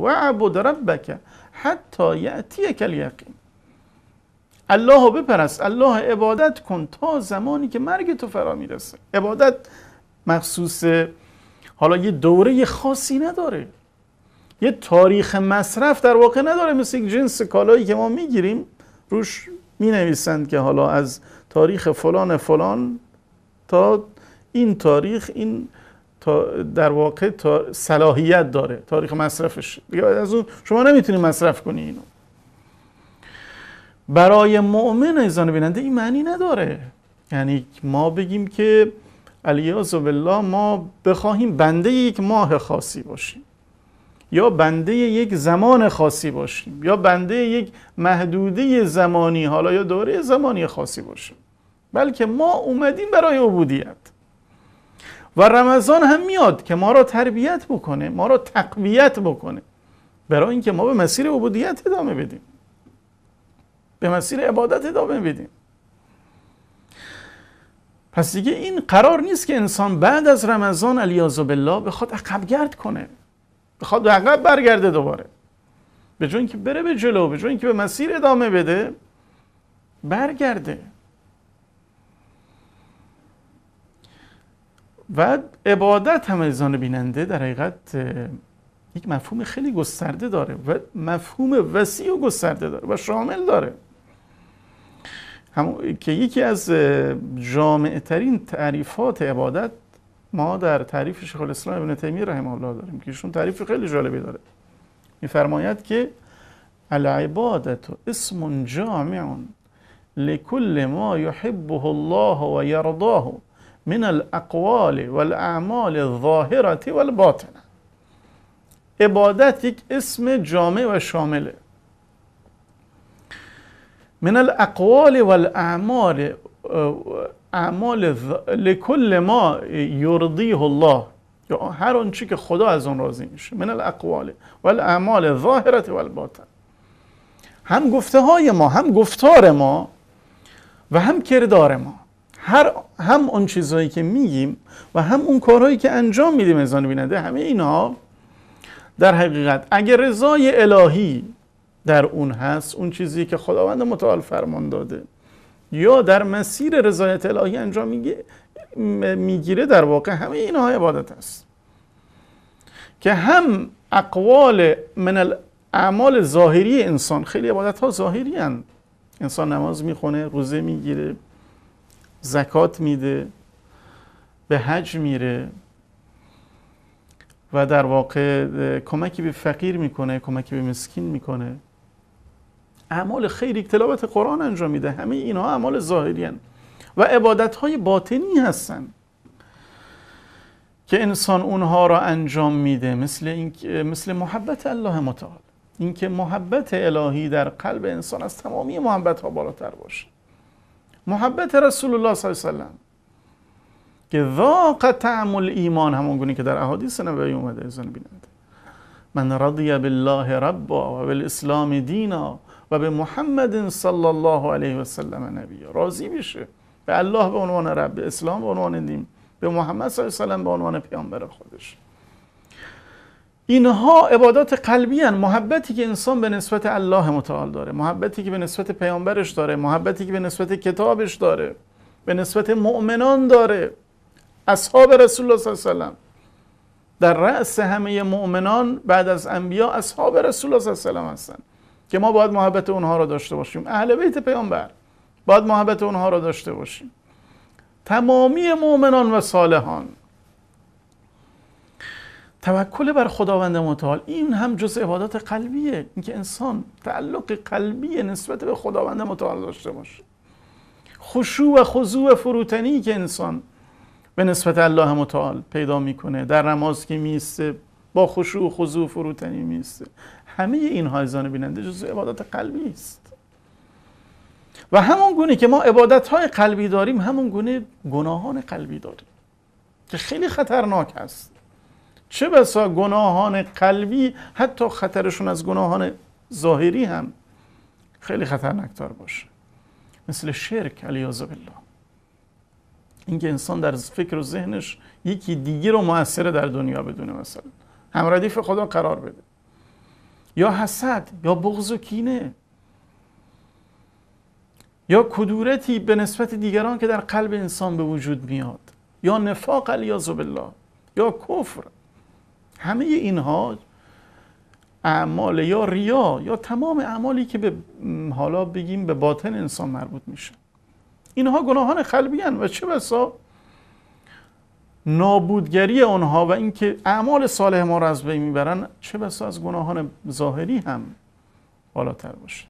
وعبد ربک حتی یأتیک الیقین الله بپرست الله عبادت کن تا زمانی که مرگ تو فرا میرسه عبادت مخصوص حالا یه دوره خاصی نداره یه تاریخ مصرف در واقع نداره مثل یک جنس کالایی که ما میگیریم روش می نویسند که حالا از تاریخ فلان فلان تا این تاریخ این تا در واقع تا صلاحیت داره تاریخ مصرفش دیگه از اون شما نمیتونی مصرف کنی اینو برای مؤمن ایزان بیننده این معنی نداره یعنی ما بگیم که و بالله ما بخواهیم بنده یک ماه خاصی باشیم یا بنده یک زمان خاصی باشیم یا بنده یک محدوده زمانی حالا یا دوره زمانی خاصی باشیم بلکه ما اومدیم برای عبودیت و رمضان هم میاد که ما را تربیت بکنه ما را تقویت بکنه برای اینکه ما به مسیر عبودیت ادامه بدیم به مسیر عبادت ادامه بدیم پس دیگه این قرار نیست که انسان بعد از رمضان علیاذ بالله بخواد عقب گرد کنه بخواد عقب برگرده دوباره به جون که بره به جلو به جون که به مسیر ادامه بده برگرده و عبادت هم از بیننده در حقیقت یک مفهوم خیلی گسترده داره و مفهوم وسیع و گسترده داره و شامل داره هم... که یکی از جامع ترین تعریفات عبادت ما در تعریف شیخ الاسلام ابن تیمیه رحمه الله داریم که ایشون تعریف خیلی جالبی داره میفرماید که العبادت اسم جامع لکل ما یحبه الله و من الاقوال والاعمال الظاهره والباطنه عبادت یک اسم جامع و شامله من الاقوال والاعمال اعمال لکل ما یرضیه الله یا هر اون چی که خدا از اون راضی میشه من الاقوال والاعمال الظاهره ظاهرت هم گفته های ما هم گفتار ما و هم کردار ما هر هم اون چیزهایی که میگیم و هم اون کارهایی که انجام میدیم انسان بیننده همه اینها در حقیقت اگر رضای الهی در اون هست اون چیزی که خداوند متعال فرمان داده یا در مسیر رضایت الهی انجام میگیره در واقع همه اینها عبادت است که هم اقوال من اعمال ظاهری انسان خیلی عبادت ها ظاهری هن. انسان نماز میخونه روزه میگیره زکات میده به حج میره و در واقع کمکی به فقیر میکنه کمکی به مسکین میکنه اعمال خیری تلاوت قرآن انجام میده همه اینها اعمال ظاهری و عبادت های باطنی هستن که انسان اونها را انجام میده مثل مثل محبت الله متعال اینکه محبت الهی در قلب انسان از تمامی محبت ها بالاتر باشه محبت رسول الله صلی الله علیه و سلم که ذاق طعم ایمان همون گونه که در احادیث نبوی اومده از بینند من رضی بالله ربا و بالاسلام دینا و به محمد صلی الله علیه و سلم نبی راضی بشه به الله به عنوان رب به اسلام به عنوان دین به محمد صلی الله علیه و سلم به عنوان پیامبر خودش اینها عبادات قلبی هن. محبتی که انسان به نسبت الله متعال داره محبتی که به نسبت پیامبرش داره محبتی که به نسبت کتابش داره به نسبت مؤمنان داره اصحاب رسول الله صلی الله علیه وسلم در رأس همه مؤمنان بعد از انبیا اصحاب رسول الله صلی الله علیه هستن که ما باید محبت اونها را داشته باشیم اهل بیت پیامبر باید محبت اونها را داشته باشیم تمامی مؤمنان و صالحان توکل بر خداوند متعال این هم جز عبادات قلبیه که انسان تعلق قلبی نسبت به خداوند متعال داشته باشه خشوع و خضوع فروتنی که انسان به نسبت الله متعال پیدا میکنه در نماز که میسته با خشوع و خضوع فروتنی میسته همه اینها آن بیننده جز عبادات قلبی است و همون گونه که ما عبادت های قلبی داریم همون گونه گناهان قلبی داریم که خیلی خطرناک است چه بسا گناهان قلبی حتی خطرشون از گناهان ظاهری هم خیلی خطرناکتر باشه مثل شرک علیاذ بالله اینکه انسان در فکر و ذهنش یکی دیگه رو موثره در دنیا بدونه مثلا ردیف خدا قرار بده یا حسد یا بغض و کینه یا کدورتی به نسبت دیگران که در قلب انسان به وجود میاد یا نفاق علیاذ بالله یا کفر همه اینها اعمال یا ریا یا تمام اعمالی که به حالا بگیم به باطن انسان مربوط میشه اینها گناهان قلبی و چه بسا نابودگری آنها و اینکه اعمال صالح ما را از بین میبرن چه بسا از گناهان ظاهری هم بالاتر باشه